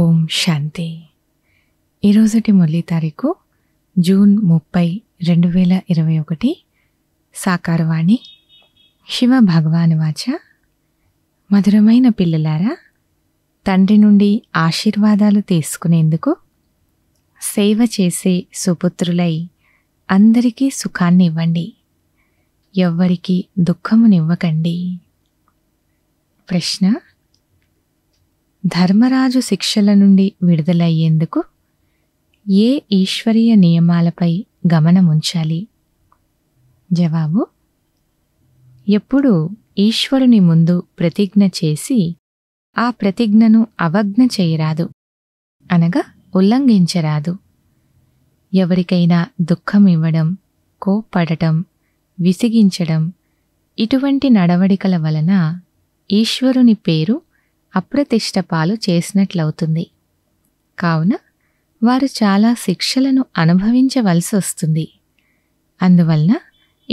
ఓం శాంతి ఈరోజుటి మొదటి తారీఖు జూన్ ముప్పై రెండు వేల ఇరవై ఒకటి సాకారవాణి శివ భగవాను వాచ మధురమైన పిల్లలారా తండ్రి నుండి ఆశీర్వాదాలు తీసుకునేందుకు సేవ చేసే సుపుత్రులై అందరికీ సుఖాన్ని ఇవ్వండి ఎవ్వరికి దుఃఖమునివ్వకండి ప్రశ్న ధర్మరాజు శిక్షల నుండి విడుదలయ్యేందుకు ఏ ఈశ్వరీయ నియమాలపై గమనముంచాలి జవాబు ఎప్పుడు ఈశ్వరుని ముందు ప్రతిజ్ఞ చేసి ఆ ప్రతిజ్ఞను అవజ్ఞ చేయరాదు అనగా ఉల్లంఘించరాదు ఎవరికైనా దుఃఖం ఇవ్వడం కోప్పడటం విసిగించడం ఇటువంటి నడవడికల వలన ఈశ్వరుని పేరు అప్రతిష్టపాలు చేసినట్లవుతుంది కావున వారు చాలా శిక్షలను అనుభవించవలసి వస్తుంది అందువలన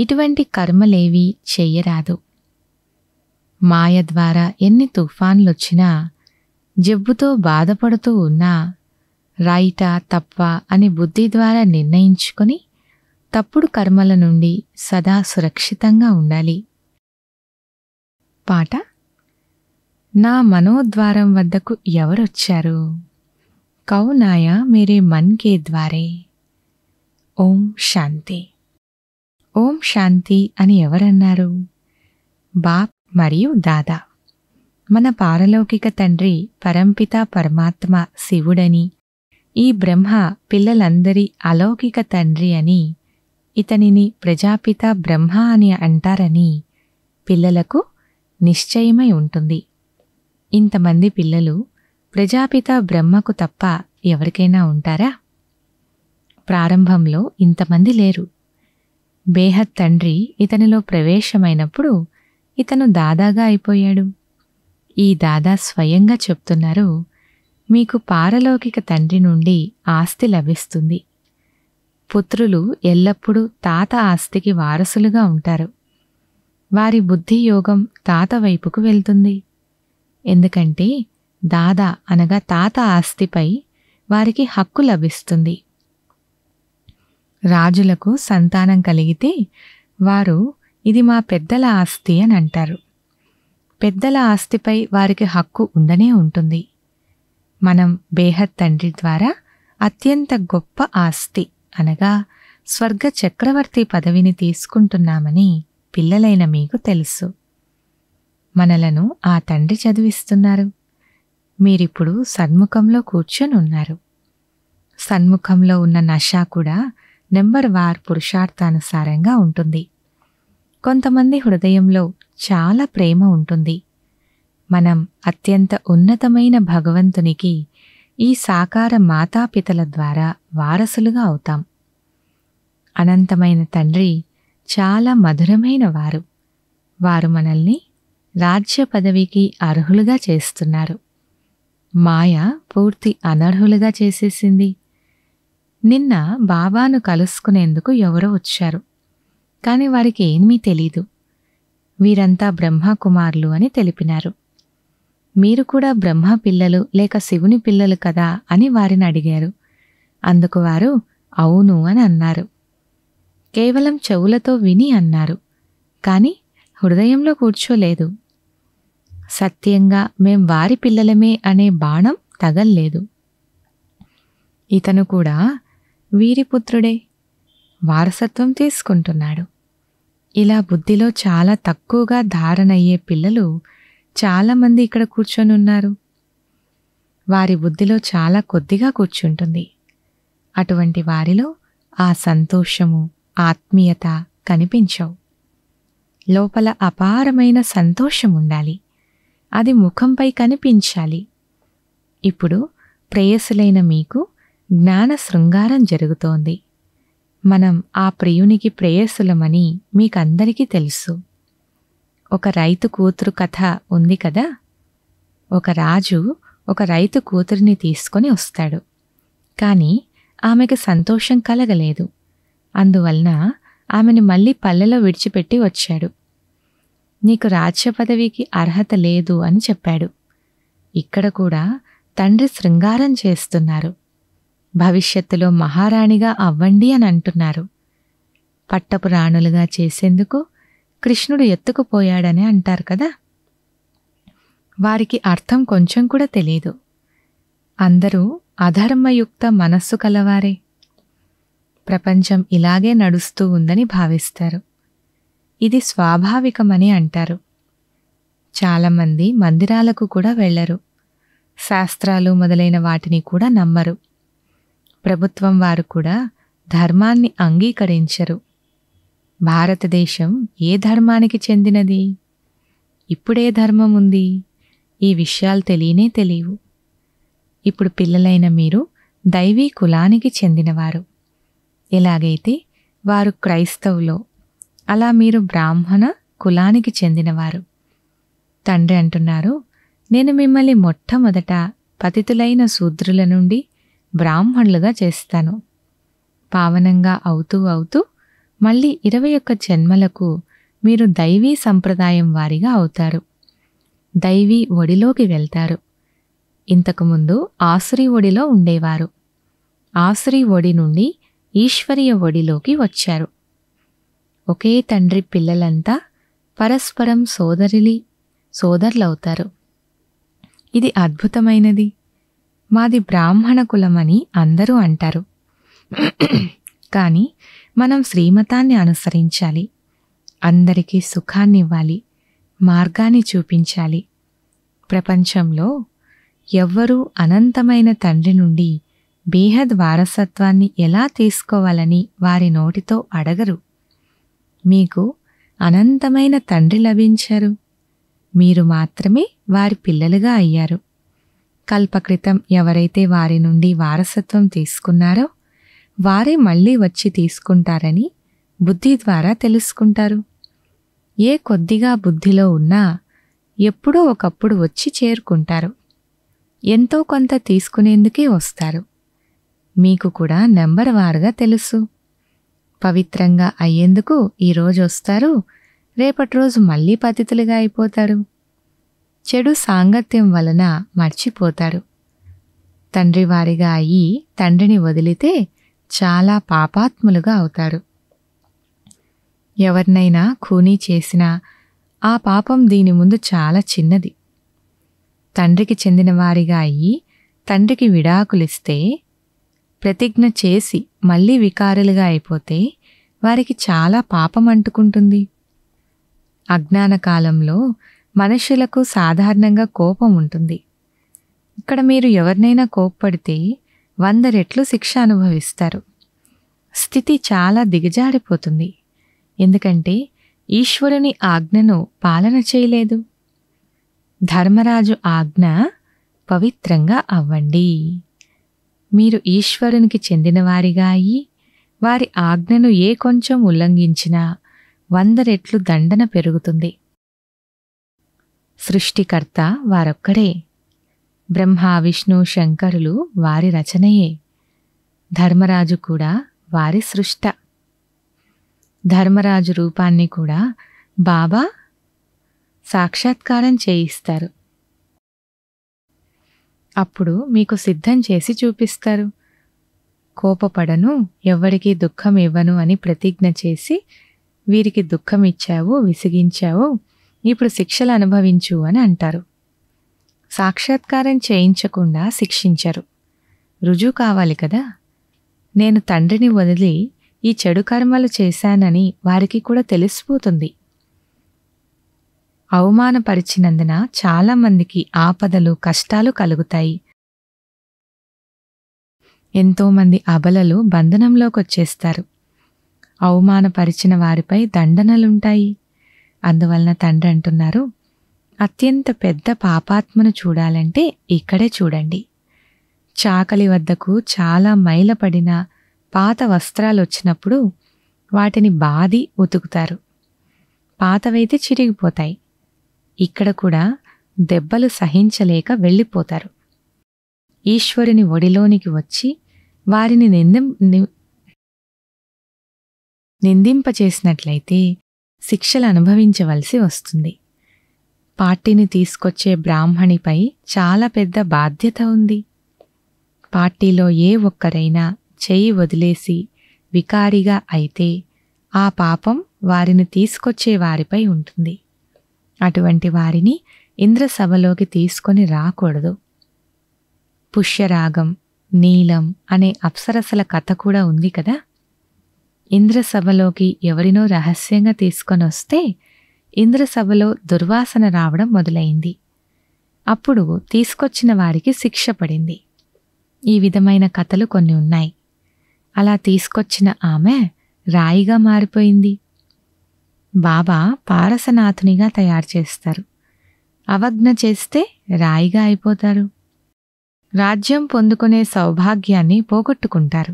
ఇటువంటి కర్మలేవీ చెయ్యరాదు మాయ ద్వారా ఎన్ని తుఫాన్లొచ్చినా జబ్బుతో బాధపడుతూ ఉన్నా రైటా తప్ప అని బుద్ధి ద్వారా నిర్ణయించుకొని తప్పుడు కర్మల నుండి సదా సురక్షితంగా ఉండాలి పాట నా మనోద్వారం వద్దకు ఎవరొచ్చారు కౌనాయ మేరే మన్ కే ద్వారే ఓం శాంతి ఓం శాంతి అని ఎవరన్నారు బాప్ మరియు దాదా మన పారలౌకిక తండ్రి పరంపిత పరమాత్మ శివుడని ఈ బ్రహ్మ పిల్లలందరి అలౌకిక తండ్రి అని ఇతనిని ప్రజాపిత బ్రహ్మ అని అంటారని పిల్లలకు నిశ్చయమై ఉంటుంది ఇంతమంది పిల్లలు ప్రజాపిత బ్రహ్మకు తప్ప ఎవరికైనా ఉంటారా ప్రారంభంలో ఇంతమంది లేరు బేహత్ తండ్రి ఇతనిలో ప్రవేశమైనప్పుడు ఇతను దాదాగా అయిపోయాడు ఈ దాదా స్వయంగా చెప్తున్నారు మీకు పారలౌకిక తండ్రి నుండి ఆస్తి లభిస్తుంది పుత్రులు ఎల్లప్పుడూ తాత ఆస్తికి వారసులుగా ఉంటారు వారి బుద్ధి యోగం తాత వైపుకు వెళ్తుంది ఎందుకంటే దాదా అనగా తాత ఆస్తిపై వారికి హక్కు లభిస్తుంది రాజులకు సంతానం కలిగితే వారు ఇది మా పెద్దల ఆస్తి అని అంటారు పెద్దల ఆస్తిపై వారికి హక్కు ఉండనే ఉంటుంది మనం బేహత్ తండ్రి ద్వారా అత్యంత గొప్ప ఆస్తి అనగా స్వర్గ చక్రవర్తి పదవిని తీసుకుంటున్నామని పిల్లలైన మీకు తెలుసు మనలను ఆ తండ్రి చదివిస్తున్నారు మీరిప్పుడు సన్ముఖంలో కూర్చొని ఉన్నారు సన్ముఖంలో ఉన్న నష కూడా నెంబర్ వార్ పురుషార్థానుసారంగా ఉంటుంది కొంతమంది హృదయంలో చాలా ప్రేమ ఉంటుంది మనం అత్యంత ఉన్నతమైన భగవంతునికి ఈ సాకార మాతాపితల ద్వారా వారసులుగా అవుతాం అనంతమైన తండ్రి చాలా మధురమైన వారు వారు మనల్ని రాజ్య పదవికి అర్హులుగా చేస్తున్నారు మాయ పూర్తి అనర్హులుగా చేసేసింది నిన్న బాబాను కలుసుకునేందుకు ఎవరో వచ్చారు కాని వారికి ఏమీ తెలీదు వీరంతా బ్రహ్మకుమారులు అని తెలిపినారు మీరు కూడా బ్రహ్మ పిల్లలు లేక శివుని పిల్లలు కదా అని వారిని అడిగారు అందుకు వారు అవును అని అన్నారు కేవలం చెవులతో విని అన్నారు కానీ హృదయంలో కూర్చోలేదు సత్యంగా మేం వారి పిల్లలమే అనే బాణం తగల్లేదు ఇతను కూడా వీరి పుత్రుడే వారసత్వం తీసుకుంటున్నాడు ఇలా బుద్ధిలో చాలా తక్కువగా ధారణయ్యే పిల్లలు చాలామంది ఇక్కడ కూర్చొని ఉన్నారు వారి బుద్ధిలో చాలా కొద్దిగా కూర్చుంటుంది అటువంటి వారిలో ఆ సంతోషము ఆత్మీయత కనిపించవు లోపల అపారమైన సంతోషం ఉండాలి అది ముఖంపై కనిపించాలి ఇప్పుడు ప్రేయసులైన మీకు జ్ఞాన శృంగారం జరుగుతోంది మనం ఆ ప్రియునికి ప్రేయసులమని మీకందరికీ తెలుసు ఒక రైతు కూతురు కథ ఉంది కదా ఒక రాజు ఒక రైతు కూతురిని తీసుకొని వస్తాడు కానీ ఆమెకు సంతోషం కలగలేదు అందువలన ఆమెను మళ్ళీ పల్లెలో విడిచిపెట్టి వచ్చాడు నీకు రాజ్య పదవికి అర్హత లేదు అని చెప్పాడు ఇక్కడ కూడా తండ్రి శృంగారం చేస్తున్నారు భవిష్యత్తులో మహారాణిగా అవ్వండి అని అంటున్నారు పట్టపు రాణులుగా చేసేందుకు కృష్ణుడు ఎత్తుకుపోయాడని అంటారు కదా వారికి అర్థం కొంచెం కూడా తెలియదు అందరూ అధర్మయుక్త మనస్సు కలవారే ప్రపంచం ఇలాగే నడుస్తూ ఉందని భావిస్తారు ఇది స్వాభావికమని అంటారు చాలామంది మందిరాలకు కూడా వెళ్లరు శాస్త్రాలు మొదలైన వాటిని కూడా నమ్మరు ప్రభుత్వం వారు కూడా ధర్మాన్ని అంగీకరించరు భారతదేశం ఏ ధర్మానికి చెందినది ఇప్పుడే ధర్మం ఉంది ఈ విషయాలు తెలియనే తెలియవు ఇప్పుడు పిల్లలైన మీరు దైవీ కులానికి చెందినవారు ఎలాగైతే వారు క్రైస్తవులో అలా మీరు బ్రాహ్మణ కులానికి చెందినవారు తండ్రి అంటున్నారు నేను మిమ్మల్ని మొట్టమొదట పతితులైన శూద్రుల నుండి బ్రాహ్మణులుగా చేస్తాను పావనంగా అవుతూ అవుతూ మళ్ళీ ఇరవై ఒక్క జన్మలకు మీరు దైవీ సంప్రదాయం వారిగా అవుతారు దైవీ ఒడిలోకి వెళ్తారు ఇంతకుముందు ఆసురి ఒడిలో ఉండేవారు ఆసురి ఒడి నుండి ఈశ్వరీయ ఒడిలోకి వచ్చారు ఒకే తండ్రి పిల్లలంతా పరస్పరం సోదరిలి సోదరులవుతారు ఇది అద్భుతమైనది మాది బ్రాహ్మణ కులమని అందరూ అంటారు కానీ మనం శ్రీమతాన్ని అనుసరించాలి అందరికీ సుఖాన్నివ్వాలి మార్గాన్ని చూపించాలి ప్రపంచంలో ఎవ్వరూ అనంతమైన తండ్రి నుండి బీహద్ వారసత్వాన్ని ఎలా తీసుకోవాలని వారి నోటితో అడగరు మీకు అనంతమైన తండ్రి లభించారు మీరు మాత్రమే వారి పిల్లలుగా అయ్యారు కల్పకృతం ఎవరైతే వారి నుండి వారసత్వం తీసుకున్నారో వారే మళ్ళీ వచ్చి తీసుకుంటారని బుద్ధి ద్వారా తెలుసుకుంటారు ఏ కొద్దిగా బుద్ధిలో ఉన్నా ఎప్పుడో ఒకప్పుడు వచ్చి చేరుకుంటారు ఎంతో కొంత తీసుకునేందుకే వస్తారు మీకు కూడా నెంబర్ వారుగా తెలుసు పవిత్రంగా అయ్యేందుకు ఈరోజు వస్తారు రేపటి రోజు మళ్ళీ పతితులుగా అయిపోతారు చెడు సాంగత్యం వలన మర్చిపోతారు తండ్రివారిగా అయ్యి తండ్రిని వదిలితే చాలా పాపాత్ములుగా అవుతారు ఎవరినైనా ఖూనీ చేసినా ఆ పాపం దీని ముందు చాలా చిన్నది తండ్రికి చెందిన వారిగా అయ్యి తండ్రికి విడాకులిస్తే ప్రతిజ్ఞ చేసి మళ్ళీ వికారులుగా అయిపోతే వారికి చాలా పాపం అంటుకుంటుంది అజ్ఞాన కాలంలో మనుషులకు సాధారణంగా కోపం ఉంటుంది ఇక్కడ మీరు ఎవరినైనా కోప్పడితే వంద రెట్లు శిక్ష అనుభవిస్తారు స్థితి చాలా దిగజారిపోతుంది ఎందుకంటే ఈశ్వరుని ఆజ్ఞను పాలన చేయలేదు ధర్మరాజు ఆజ్ఞ పవిత్రంగా అవ్వండి మీరు ఈశ్వరునికి చెందినవారిగా అయి వారి ఆజ్ఞను ఏ కొంచెం ఉల్లంఘించినా వందరెట్లు దండన పెరుగుతుంది సృష్టికర్త వారొక్కడే బ్రహ్మ విష్ణు శంకరులు వారి రచనయే ధర్మరాజు కూడా వారి సృష్ట ధర్మరాజు రూపాన్ని కూడా బాబా సాక్షాత్కారం చేయిస్తారు అప్పుడు మీకు సిద్ధం చేసి చూపిస్తారు కోపపడను ఎవ్వరికీ దుఃఖం ఇవ్వను అని ప్రతిజ్ఞ చేసి వీరికి దుఃఖం ఇచ్చావు విసిగించావు ఇప్పుడు శిక్షలు అనుభవించు అని అంటారు సాక్షాత్కారం చేయించకుండా శిక్షించరు రుజువు కావాలి కదా నేను తండ్రిని వదిలి ఈ చెడు కర్మలు చేశానని వారికి కూడా తెలిసిపోతుంది అవమానపరిచినందున చాలామందికి ఆపదలు కష్టాలు కలుగుతాయి ఎంతోమంది అబలలు బంధనంలోకొచ్చేస్తారు అవమానపరిచిన వారిపై దండనలుంటాయి అందువలన తండ్రి అంటున్నారు అత్యంత పెద్ద పాపాత్మను చూడాలంటే ఇక్కడే చూడండి చాకలి వద్దకు చాలా మైలపడిన పాత వస్త్రాలు వచ్చినప్పుడు వాటిని బాది ఉతుకుతారు పాతవైతే చిరిగిపోతాయి ఇక్కడ కూడా దెబ్బలు సహించలేక వెళ్ళిపోతారు ఈశ్వరుని ఒడిలోనికి వచ్చి వారిని నిందిం నిందింపచేసినట్లయితే శిక్షలు అనుభవించవలసి వస్తుంది పార్టీని తీసుకొచ్చే బ్రాహ్మణిపై చాలా పెద్ద బాధ్యత ఉంది పార్టీలో ఏ ఒక్కరైనా చేయి వదిలేసి వికారిగా అయితే ఆ పాపం వారిని తీసుకొచ్చే వారిపై ఉంటుంది అటువంటి వారిని ఇంద్రసభలోకి తీసుకొని రాకూడదు పుష్యరాగం నీలం అనే అప్సరసల కథ కూడా ఉంది కదా ఇంద్రసభలోకి ఎవరినో రహస్యంగా తీసుకొని వస్తే ఇంద్రసభలో దుర్వాసన రావడం మొదలైంది అప్పుడు తీసుకొచ్చిన వారికి శిక్ష పడింది ఈ విధమైన కథలు కొన్ని ఉన్నాయి అలా తీసుకొచ్చిన ఆమె రాయిగా మారిపోయింది బాబా పారసనాథునిగా తయారు చేస్తారు అవజ్ఞ చేస్తే రాయిగా అయిపోతారు రాజ్యం పొందుకునే సౌభాగ్యాన్ని పోగొట్టుకుంటారు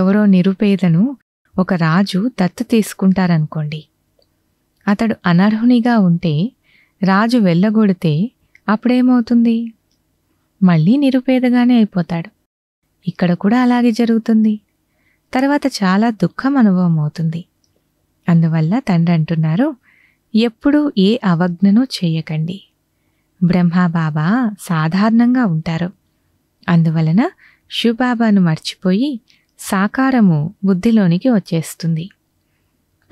ఎవరో నిరుపేదను ఒక రాజు దత్తు తీసుకుంటారనుకోండి అతడు అనర్హునిగా ఉంటే రాజు వెళ్ళగొడితే అప్పుడేమవుతుంది మళ్ళీ నిరుపేదగానే అయిపోతాడు ఇక్కడ కూడా అలాగే జరుగుతుంది తర్వాత చాలా దుఃఖం అనుభవం అవుతుంది అందువల్ల తండ్రి అంటున్నారు ఎప్పుడూ ఏ అవజ్ఞను చేయకండి బ్రహ్మబాబా సాధారణంగా ఉంటారు అందువలన శివబాబాను మర్చిపోయి సాకారము బుద్ధిలోనికి వచ్చేస్తుంది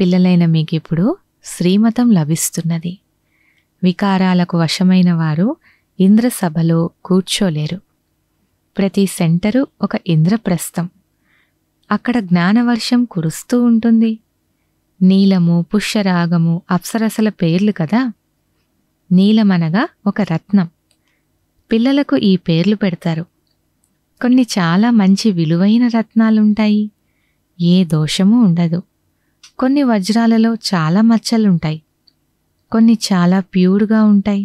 పిల్లలైన మీకిప్పుడు శ్రీమతం లభిస్తున్నది వికారాలకు వశమైన వారు ఇంద్రసభలో కూర్చోలేరు ప్రతి సెంటరు ఒక ఇంద్రప్రస్థం అక్కడ జ్ఞానవర్షం కురుస్తూ ఉంటుంది నీలము పుష్యరాగము అప్సరసల పేర్లు కదా నీలమనగా ఒక రత్నం పిల్లలకు ఈ పేర్లు పెడతారు కొన్ని చాలా మంచి విలువైన రత్నాలుంటాయి ఏ దోషము ఉండదు కొన్ని వజ్రాలలో చాలా మచ్చలుంటాయి కొన్ని చాలా ప్యూర్గా ఉంటాయి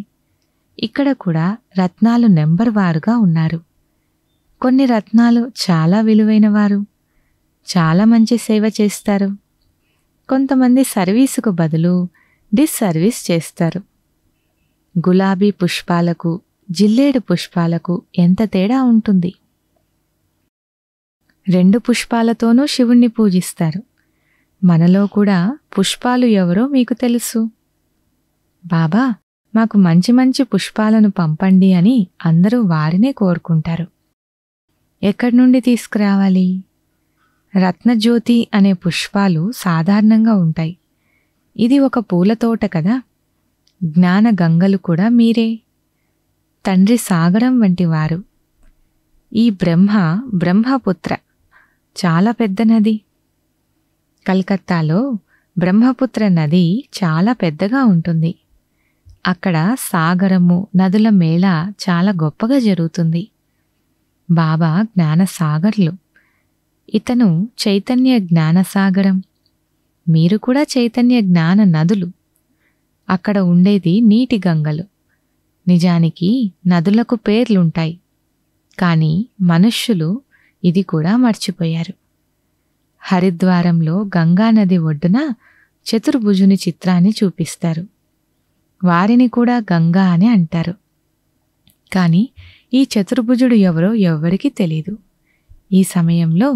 ఇక్కడ కూడా రత్నాలు నెంబర్ వారుగా ఉన్నారు కొన్ని రత్నాలు చాలా విలువైనవారు చాలా మంచి సేవ చేస్తారు కొంతమంది సర్వీసుకు బదులు డిస్సర్వీస్ చేస్తారు గులాబీ పుష్పాలకు జిల్లేడు పుష్పాలకు ఎంత తేడా ఉంటుంది రెండు పుష్పాలతోనూ శివుణ్ణి పూజిస్తారు మనలో కూడా పుష్పాలు ఎవరో మీకు తెలుసు బాబా మాకు మంచి మంచి పుష్పాలను పంపండి అని అందరూ వారినే కోరుకుంటారు ఎక్కడి నుండి తీసుకురావాలి రత్నజ్యోతి అనే పుష్పాలు సాధారణంగా ఉంటాయి ఇది ఒక పూలతోట కదా జ్ఞాన గంగలు కూడా మీరే తండ్రి సాగరం వంటివారు ఈ బ్రహ్మ బ్రహ్మపుత్ర చాలా పెద్ద నది కలకత్తాలో బ్రహ్మపుత్ర నది చాలా పెద్దగా ఉంటుంది అక్కడ సాగరము నదుల మేళ చాలా గొప్పగా జరుగుతుంది బాబా జ్ఞానసాగర్లు ఇతను చైతన్య జ్ఞానసాగరం మీరు కూడా చైతన్య జ్ఞాన నదులు అక్కడ ఉండేది నీటి గంగలు నిజానికి నదులకు పేర్లుంటాయి కానీ మనుష్యులు ఇది కూడా మర్చిపోయారు హరిద్వారంలో గంగానది ఒడ్డున చతుర్భుజుని చిత్రాన్ని చూపిస్తారు వారిని కూడా గంగా అని అంటారు కానీ ఈ చతుర్భుజుడు ఎవరో ఎవ్వరికీ తెలీదు ఈ సమయంలో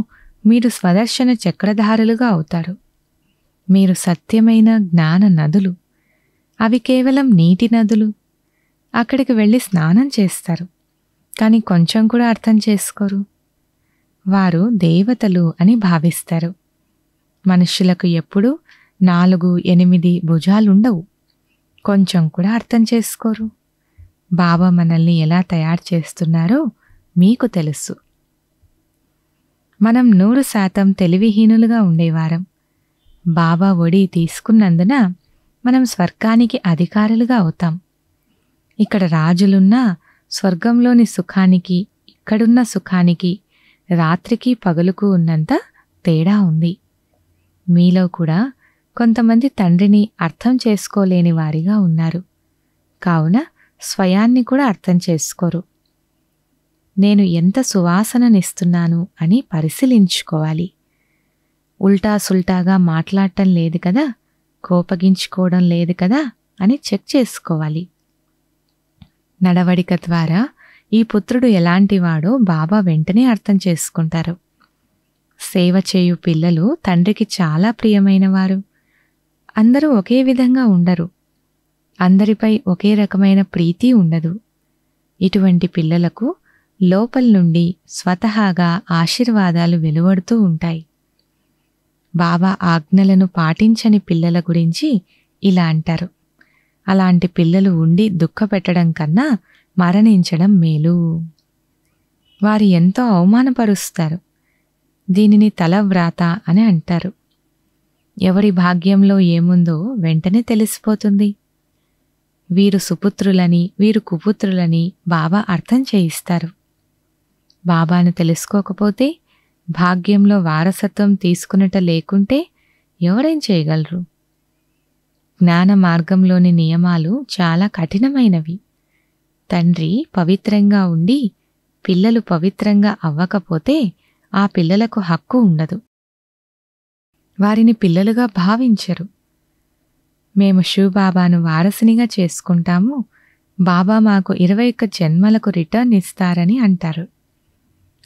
మీరు స్వదర్శన చక్రధారులుగా అవుతారు మీరు సత్యమైన జ్ఞాన నదులు అవి కేవలం నీటి నదులు అక్కడికి వెళ్ళి స్నానం చేస్తారు కానీ కొంచెం కూడా అర్థం చేసుకోరు వారు దేవతలు అని భావిస్తారు మనుషులకు ఎప్పుడూ నాలుగు ఎనిమిది భుజాలుండవు కొంచెం కూడా అర్థం చేసుకోరు బాబా మనల్ని ఎలా తయారు చేస్తున్నారో మీకు తెలుసు మనం నూరు శాతం తెలివిహీనులుగా ఉండేవారం బాబా ఒడి తీసుకున్నందున మనం స్వర్గానికి అధికారులుగా అవుతాం ఇక్కడ రాజులున్నా స్వర్గంలోని సుఖానికి ఇక్కడున్న సుఖానికి రాత్రికి పగలుకు ఉన్నంత తేడా ఉంది మీలో కూడా కొంతమంది తండ్రిని అర్థం చేసుకోలేని వారిగా ఉన్నారు కావున స్వయాన్ని కూడా అర్థం చేసుకోరు నేను ఎంత సువాసననిస్తున్నాను అని పరిశీలించుకోవాలి ఉల్టా సుల్టాగా మాట్లాడటం లేదు కదా కోపగించుకోవడం లేదు కదా అని చెక్ చేసుకోవాలి నడవడిక ద్వారా ఈ పుత్రుడు ఎలాంటివాడో బాబా వెంటనే అర్థం చేసుకుంటారు సేవ చేయు పిల్లలు తండ్రికి చాలా ప్రియమైనవారు అందరూ ఒకే విధంగా ఉండరు అందరిపై ఒకే రకమైన ప్రీతి ఉండదు ఇటువంటి పిల్లలకు లోపల నుండి స్వతహాగా ఆశీర్వాదాలు వెలువడుతూ ఉంటాయి బాబా ఆజ్ఞలను పాటించని పిల్లల గురించి ఇలా అంటారు అలాంటి పిల్లలు ఉండి దుఃఖపెట్టడం కన్నా మరణించడం మేలు వారు ఎంతో అవమానపరుస్తారు దీనిని తలవ్రాత అని అంటారు ఎవరి భాగ్యంలో ఏముందో వెంటనే తెలిసిపోతుంది వీరు సుపుత్రులని వీరు కుపుత్రులని బాబా అర్థం చేయిస్తారు బాబాను తెలుసుకోకపోతే భాగ్యంలో వారసత్వం తీసుకునట లేకుంటే ఎవరేం చేయగలరు జ్ఞాన మార్గంలోని నియమాలు చాలా కఠినమైనవి తండ్రి పవిత్రంగా ఉండి పిల్లలు పవిత్రంగా అవ్వకపోతే ఆ పిల్లలకు హక్కు ఉండదు వారిని పిల్లలుగా భావించరు మేము షూబాబాను వారసునిగా చేసుకుంటాము బాబా మాకు ఇరవై ఒక్క జన్మలకు రిటర్న్ ఇస్తారని అంటారు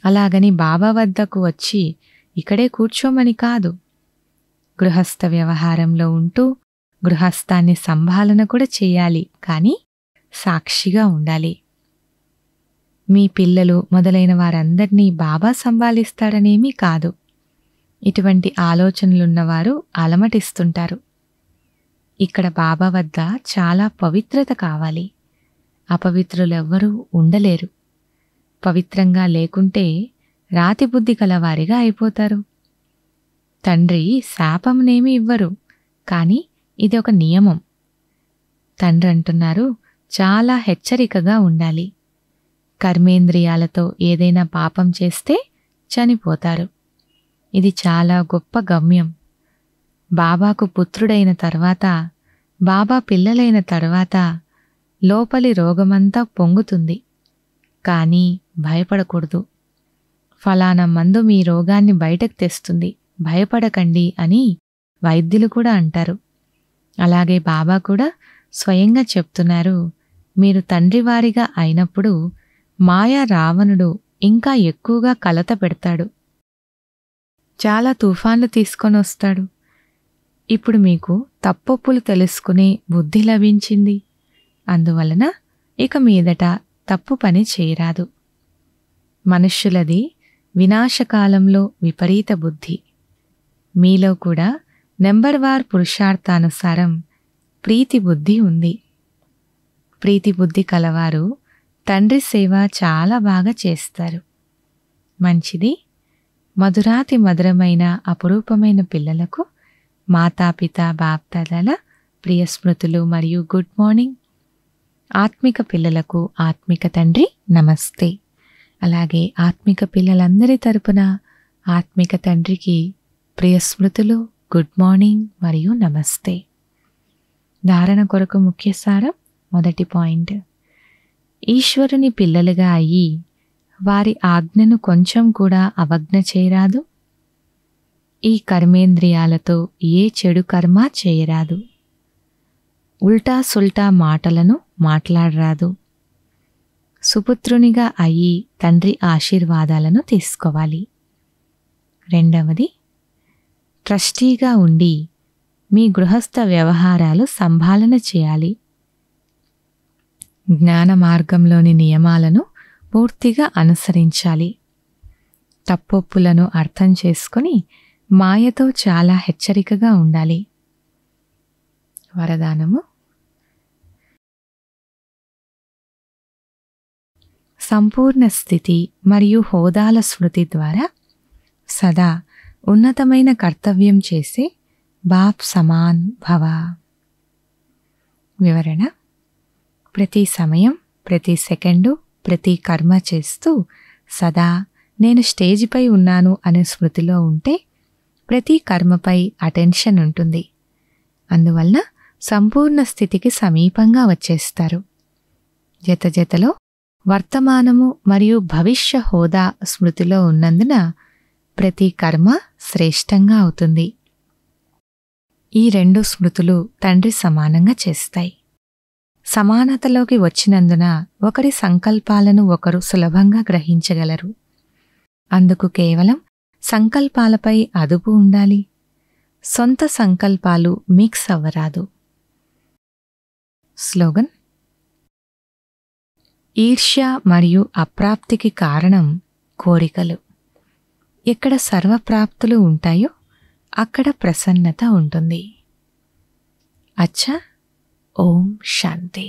అలాగని బాబా వద్దకు వచ్చి ఇక్కడే కూర్చోమని కాదు గృహస్థ వ్యవహారంలో ఉంటూ గృహస్థాన్ని సంభాలన కూడా చేయాలి కానీ సాక్షిగా ఉండాలి మీ పిల్లలు మొదలైన వారందరినీ బాబా సంభాలిస్తాడనేమీ కాదు ఇటువంటి ఆలోచనలున్నవారు అలమటిస్తుంటారు ఇక్కడ బాబా వద్ద చాలా పవిత్రత కావాలి అపవిత్రులెవ్వరూ ఉండలేరు పవిత్రంగా లేకుంటే రాతిబుద్ధి కలవారిగా అయిపోతారు తండ్రి శాపంనేమి ఇవ్వరు కానీ ఇది ఒక నియమం తండ్రి అంటున్నారు చాలా హెచ్చరికగా ఉండాలి కర్మేంద్రియాలతో ఏదైనా పాపం చేస్తే చనిపోతారు ఇది చాలా గొప్ప గమ్యం బాబాకు పుత్రుడైన తర్వాత బాబా పిల్లలైన తర్వాత లోపలి రోగమంతా పొంగుతుంది కానీ భయపడకూడదు ఫలానా మందు మీ రోగాన్ని బయటకు తెస్తుంది భయపడకండి అని వైద్యులు కూడా అంటారు అలాగే బాబా కూడా స్వయంగా చెప్తున్నారు మీరు తండ్రివారిగా అయినప్పుడు మాయా రావణుడు ఇంకా ఎక్కువగా కలత పెడతాడు చాలా తుఫాన్లు తీసుకొని వస్తాడు ఇప్పుడు మీకు తప్పొప్పులు తెలుసుకునే బుద్ధి లభించింది అందువలన ఇక మీదట తప్పు పని చేయరాదు మనుష్యులది వినాశకాలంలో విపరీత బుద్ధి మీలో కూడా నెంబర్ వార్ పురుషార్థానుసారం ప్రీతి బుద్ధి ఉంది ప్రీతి బుద్ధి కలవారు తండ్రి సేవ చాలా బాగా చేస్తారు మంచిది మధురాతి మధురమైన అపురూపమైన పిల్లలకు మాతాపిత బాప్తాదల ప్రియ స్మృతులు మరియు గుడ్ మార్నింగ్ ఆత్మిక పిల్లలకు ఆత్మిక తండ్రి నమస్తే అలాగే ఆత్మిక పిల్లలందరి తరపున ఆత్మిక తండ్రికి ప్రియ స్మృతులు గుడ్ మార్నింగ్ మరియు నమస్తే ధారణ కొరకు ముఖ్య సారం మొదటి పాయింట్ ఈశ్వరుని పిల్లలుగా అయ్యి వారి ఆజ్ఞను కొంచెం కూడా అవజ్ఞ చేయరాదు ఈ కర్మేంద్రియాలతో ఏ చెడు కర్మ చేయరాదు ఉల్టా సుల్టా మాటలను మాట్లాడరాదు సుపుత్రునిగా అయి తండ్రి ఆశీర్వాదాలను తీసుకోవాలి రెండవది ట్రస్టీగా ఉండి మీ గృహస్థ వ్యవహారాలు సంభాలన చేయాలి జ్ఞాన మార్గంలోని నియమాలను పూర్తిగా అనుసరించాలి తప్పొప్పులను అర్థం చేసుకుని మాయతో చాలా హెచ్చరికగా ఉండాలి వరదానము సంపూర్ణ స్థితి మరియు హోదాల స్మృతి ద్వారా సదా ఉన్నతమైన కర్తవ్యం చేసే బాప్ సమాన్ భవ వివరణ ప్రతి సమయం ప్రతి సెకండు ప్రతి కర్మ చేస్తూ సదా నేను స్టేజ్పై ఉన్నాను అనే స్మృతిలో ఉంటే ప్రతి కర్మపై అటెన్షన్ ఉంటుంది అందువలన సంపూర్ణ స్థితికి సమీపంగా వచ్చేస్తారు జత జతలో వర్తమానము మరియు భవిష్య హోదా స్మృతిలో ఉన్నందున ప్రతి కర్మ శ్రేష్టంగా అవుతుంది ఈ రెండు స్మృతులు తండ్రి సమానంగా చేస్తాయి సమానతలోకి వచ్చినందున ఒకరి సంకల్పాలను ఒకరు సులభంగా గ్రహించగలరు అందుకు కేవలం సంకల్పాలపై అదుపు ఉండాలి సొంత సంకల్పాలు మిక్స్ అవ్వరాదు స్లోగన్ ఈర్ష్య మరియు అప్రాప్తికి కారణం కోరికలు ఎక్కడ సర్వప్రాప్తులు ఉంటాయో అక్కడ ప్రసన్నత ఉంటుంది అచ్చా ఓం శాంతి